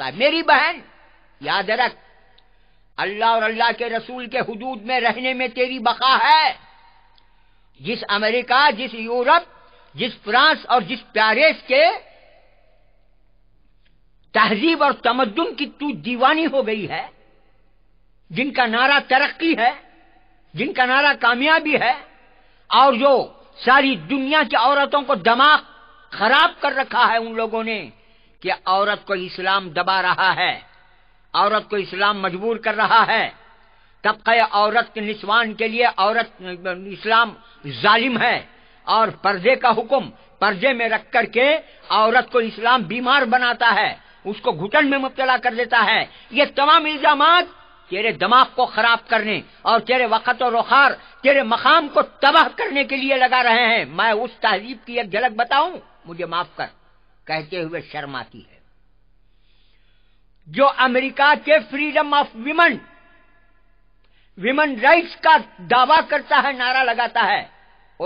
जाता है मेरी बहन याद रख अल्लाह और अल्लाह के रसूल के हदूद में रहने में तेरी बका है जिस अमेरिका जिस यूरोप जिस फ्रांस और जिस पैरिस के तहजीब और तमद्दुन की तू दीवानी हो गई है जिनका नारा तरक्की है जिनका नारा कामयाबी है और जो सारी दुनिया की औरतों को दमाग खराब कर रखा है उन लोगों ने कि औरत को इस्लाम दबा रहा है औरत को इस्लाम मजबूर कर रहा है तबके औरत के निस्वान के लिए औरत इस्लाम जालिम है और पर्दे का हुक्म पर्दे में रख करके औरत को इस्लाम बीमार बनाता है उसको घुटन में मुबतला कर देता है ये तमाम इल्जाम तेरे दिमाग को खराब करने और तेरे वक़्त और रुखार तेरे मकाम को तबाह करने के लिए लगा रहे हैं मैं उस तहजीब की एक झलक बताऊं मुझे माफ कर कहते हुए शर्माती है जो अमेरिका के freedom of women women rights का दावा करता है नारा लगाता है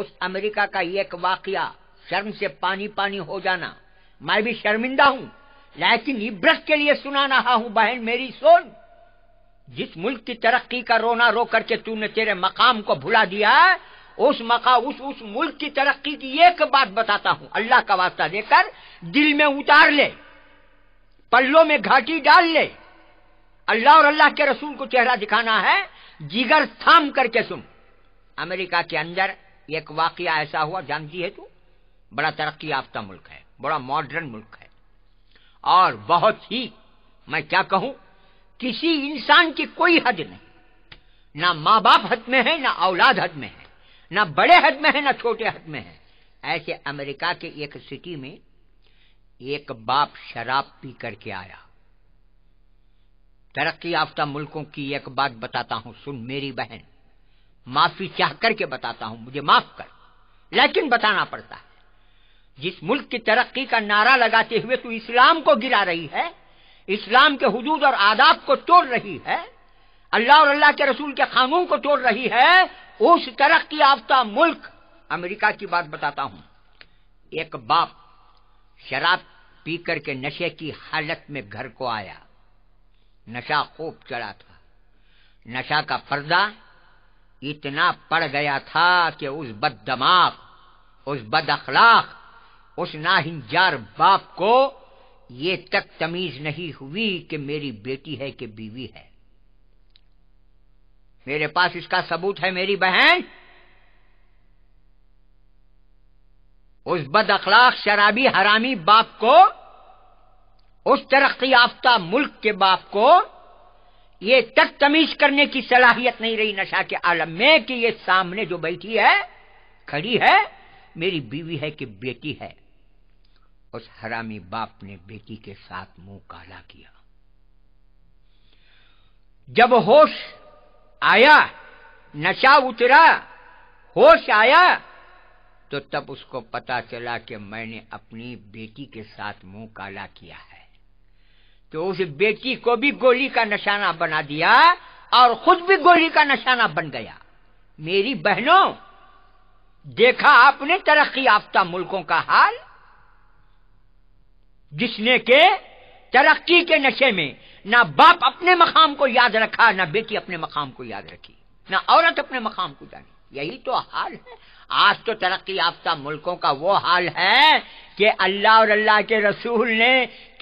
उस अमेरिका का एक वाकया शर्म से पानी पानी हो जाना मैं भी शर्मिंदा हूं लेकिन इब्रत के लिए सुना रहा हूं बहन मेरी सोन जिस मुल्क की तरक्की का रोना रो करके तूने तेरे मकाम को भुला दिया उस मका उस उस मुल्क की तरक्की की एक बात बताता हूं अल्लाह का वास्ता देकर दिल में उतार ले पल्लों में घाटी डाल ले अल्लाह और अल्लाह के रसूल को चेहरा दिखाना है जिगर थाम करके सुन अमेरिका के अंदर एक वाक्य ऐसा हुआ जानती है तू बड़ा तरक्की याफ्ता मुल्क है बड़ा मॉडर्न मुल्क है और बहुत ही मैं क्या कहूं किसी इंसान की कोई हद नहीं ना माँ बाप हद में है ना औलाद हद में है न बड़े हद में है न छोटे हद में है ऐसे अमेरिका के एक सिटी में एक बाप शराब पी करके आया तरक्की याफ्ता मुल्कों की एक बात बताता हूं सुन मेरी बहन माफी चाह करके बताता हूं मुझे माफ कर लेकिन बताना पड़ता है जिस मुल्क की तरक्की का नारा लगाते हुए तू इस्लाम को गिरा रही है इस्लाम के हुदूद और आदाब को तोड़ रही है अल्लाह और अल्लाह के रसूल के कानून को तोड़ रही है उस तरक्की याफ्ता मुल्क अमेरिका की बात बताता हूं एक बाप शराब पी करके नशे की हालत में घर को आया नशा खूब चढ़ा था नशा का पर्दा इतना पड़ गया था कि उस बददमाग उस बद अखलाक उस नाहिंजार बाप को ये तक तमीज नहीं हुई कि मेरी बेटी है कि बीवी है मेरे पास इसका सबूत है मेरी बहन उस बद अखलाक शराबी हरामी बाप को उस तरक्की याफ्ता मुल्क के बाप को ये तक तमीज करने की सलाहियत नहीं रही नशा के आलम में कि ये सामने जो बैठी है खड़ी है मेरी बीवी है कि बेटी है उस हरामी बाप ने बेटी के साथ मुंह काला किया जब होश आया नशा उतरा होश आया तो तब उसको पता चला कि मैंने अपनी बेटी के साथ मुंह काला किया है तो उस बेटी को भी गोली का निशाना बना दिया और खुद भी गोली का निशाना बन गया मेरी बहनों देखा आपने तरक्की याफ्ता मुल्कों का हाल जिसने के तरक्की के नशे में ना बाप अपने मकाम को याद रखा ना बेटी अपने मकाम को याद रखी ना औरत अपने मकाम को जानी यही तो हाल है आज तो तरक्की याफ्ता मुल्कों का वो हाल है कि अल्लाह और अल्लाह के रसूल ने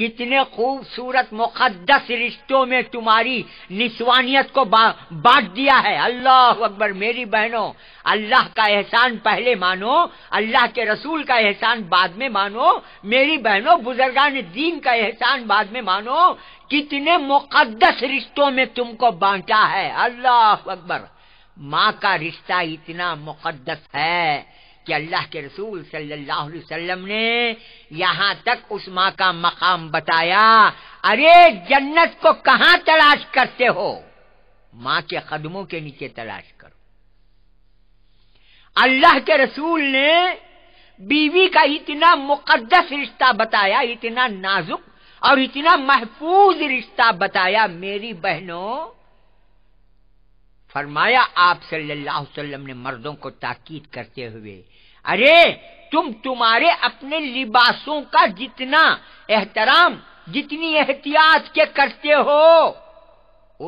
कितने खूबसूरत मुकदस रिश्तों में तुम्हारी निस्वानियत को बा, बांट दिया है अल्लाह अकबर मेरी बहनों अल्लाह का एहसान पहले मानो अल्लाह के रसूल का एहसान बाद में मानो मेरी बहनों बुजुर्गान दीन का एहसान बाद में मानो कितने मुकदस रिश्तों में तुमको बांटा है अल्लाह अकबर माँ का रिश्ता इतना मुकदस है कि अल्लाह के रसूल सल्लल्लाहु अलैहि वसल्लम ने यहाँ तक उस माँ का मकाम बताया अरे जन्नत को कहाँ तलाश करते हो माँ के कदमों के नीचे तलाश करो अल्लाह के रसूल ने बीवी का इतना मुकद्दस रिश्ता बताया इतना नाजुक और इतना महफूज रिश्ता बताया मेरी बहनों फरमाया आप सल्लल्लाहु अलैहि वसल्लम ने मर्दों को ताकीद करते हुए अरे तुम तुम्हारे अपने लिबासों का जितना एहतराम जितनी एहतियात के करते हो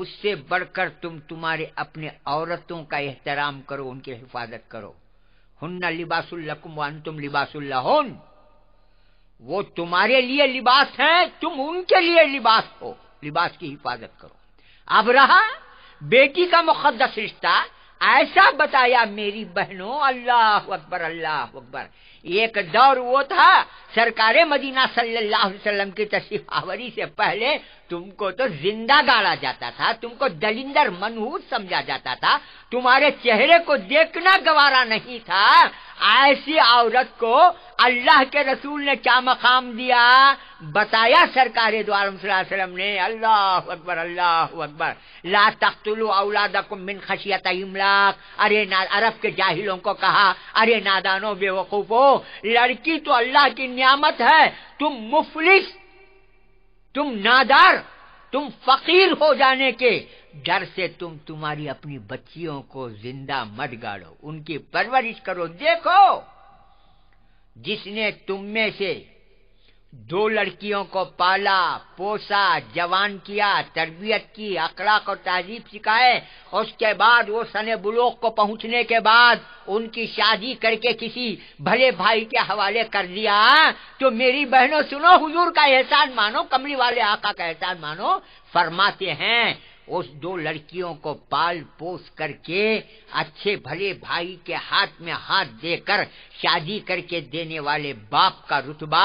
उससे बढ़कर तुम तुम्हारे अपने औरतों का एहतराम करो उनकी हिफाजत करो हुन्ना लिबासुल्लकुम वन तुम लिबासुल्लाहुन वो तुम्हारे लिए लिबास हैं तुम उनके लिए लिबास हो लिबास की हिफाजत करो अब रहा बेटी का मुकदस रिश्ता ऐसा बताया मेरी बहनों अल्लाह अकबर अल्लाह अकबर एक दौर वो था सरकारे मदीना सल्लल्लाहु अलैहि वसल्लम की तशरीफ आवरी से पहले तुमको तो जिंदा गाड़ा जाता था तुमको दलिंदर मनहूस समझा जाता था तुम्हारे चेहरे को देखना गवारा नहीं था ऐसी औरत को अल्लाह के रसूल ने क्या मकाम दिया बताया सरकार द्वारा ने अल्लाह अकबर अल्लाह अकबर ला तख्तुलू औलाद मिन खशियत इमलाक अरे ना अरब के जाहिलों को कहा अरे नादानो बेवकूफो लड़की तो अल्लाह की नियामत है तुम मुफलिस तुम नादार तुम फकीर हो जाने के डर से तुम तुम्हारी अपनी बच्चियों को जिंदा मत गाड़ो उनकी परवरिश करो देखो जिसने तुम में से दो लड़कियों को पाला पोसा जवान किया तरबियत की अकड़ा को तहजीब सिखाए उसके बाद वो सने बलोक को पहुंचने के बाद उनकी शादी करके किसी भले भाई के हवाले कर दिया तो मेरी बहनों सुनो हुजूर का एहसान मानो कमरी वाले आका का एहसान मानो फरमाते हैं उस दो लड़कियों को पाल पोस करके अच्छे भले भाई के हाथ में हाथ देकर शादी करके देने वाले बाप का रुतबा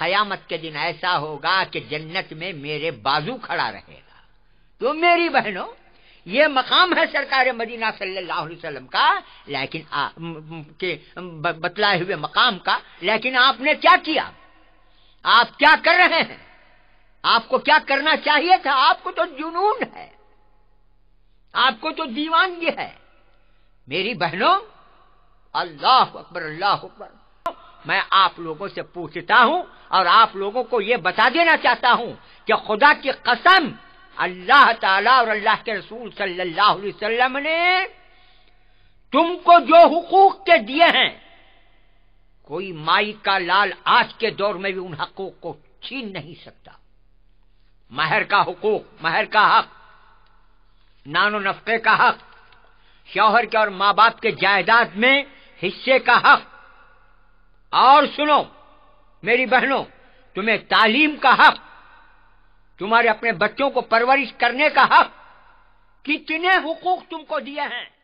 हयामत के दिन ऐसा होगा कि जन्नत में मेरे बाजू खड़ा रहेगा तो मेरी बहनों ये मकाम है सरकार मदीना सल्लल्लाहु अलैहि वसल्लम का लेकिन आ, के बतलाए हुए मकाम का लेकिन आपने क्या किया आप क्या कर रहे हैं आपको क्या करना चाहिए था आपको तो जुनून है आपको तो दीवान ये है मेरी बहनों अल्लाह अकबर अल्लाह अकबर मैं आप लोगों से पूछता हूं और आप लोगों को ये बता देना चाहता हूं कि खुदा की कसम अल्लाह ताला और अल्लाह के रसूल सल्लल्लाहु अलैहि वसल्लम ने तुमको जो हुकूक के दिए हैं कोई माई का लाल आज के दौर में भी उन हकूक को छीन नहीं सकता महर का हुकूक महर का हक नानो नफे का हक शौहर के और माँ बाप के जायदाद में हिस्से का हक और सुनो मेरी बहनों तुम्हें तालीम का हक तुम्हारे अपने बच्चों को परवरिश करने का हक कितने हुकूक तुमको दिए हैं